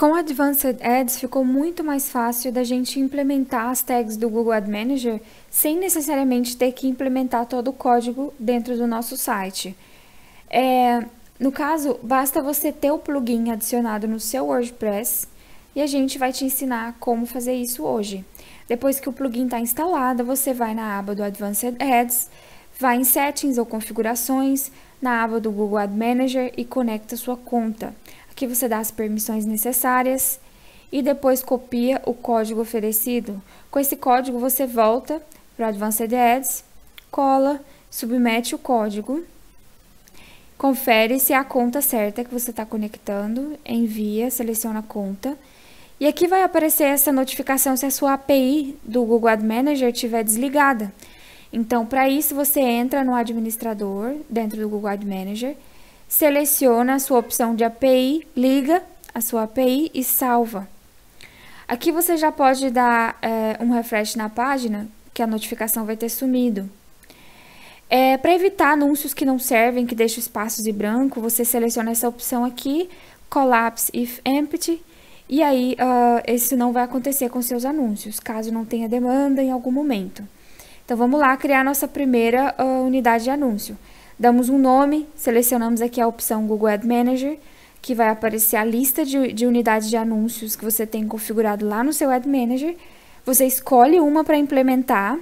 Com Advanced Ads ficou muito mais fácil da gente implementar as tags do Google Ad Manager sem necessariamente ter que implementar todo o código dentro do nosso site. É, no caso, basta você ter o plugin adicionado no seu WordPress e a gente vai te ensinar como fazer isso hoje. Depois que o plugin está instalado, você vai na aba do Advanced Ads, vai em Settings ou Configurações, na aba do Google Ad Manager e conecta sua conta que você dá as permissões necessárias e depois copia o código oferecido. Com esse código você volta para o Advanced Ads, cola, submete o código, confere se é a conta certa que você está conectando, envia, seleciona a conta. E aqui vai aparecer essa notificação se a sua API do Google Ad Manager estiver desligada. Então, para isso, você entra no administrador dentro do Google Ad Manager seleciona a sua opção de API, liga a sua API e salva. Aqui você já pode dar é, um refresh na página, que a notificação vai ter sumido. É, Para evitar anúncios que não servem, que deixam espaços e branco, você seleciona essa opção aqui, Collapse if Empty, e aí uh, ah, isso não vai acontecer com seus anúncios, caso não tenha demanda em algum momento. Então vamos lá criar nossa primeira uh, unidade de anúncio damos um nome, selecionamos aqui a opção Google Ad Manager, que vai aparecer a lista de, de unidades de anúncios que você tem configurado lá no seu Ad Manager. Você escolhe uma para implementar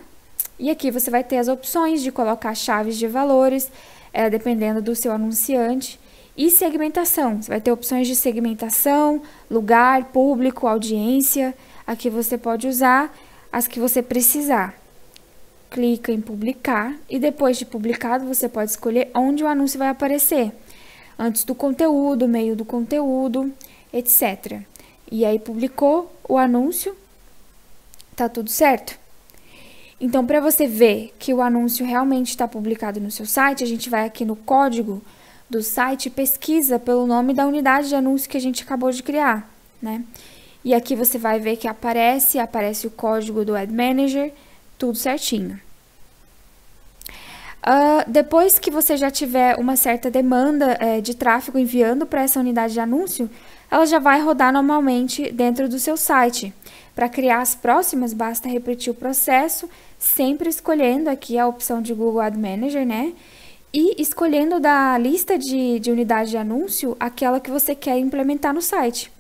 e aqui você vai ter as opções de colocar chaves de valores, é, dependendo do seu anunciante. E segmentação, você vai ter opções de segmentação, lugar, público, audiência. Aqui você pode usar as que você precisar clica em publicar e depois de publicado você pode escolher onde o anúncio vai aparecer, antes do conteúdo, meio do conteúdo, etc. E aí publicou o anúncio, tá tudo certo. Então, para você ver que o anúncio realmente está publicado no seu site, a gente vai aqui no código do site e pesquisa pelo nome da unidade de anúncio que a gente acabou de criar, né? E aqui você vai ver que aparece, aparece o código do Ad Manager, tudo certinho. Uh, depois que você já tiver uma certa demanda é, de tráfego enviando para essa unidade de anúncio, ela já vai rodar normalmente dentro do seu site. Para criar as próximas, basta repetir o processo, sempre escolhendo aqui a opção de Google Ad Manager, né? E escolhendo da lista de, de unidade de anúncio aquela que você quer implementar no site.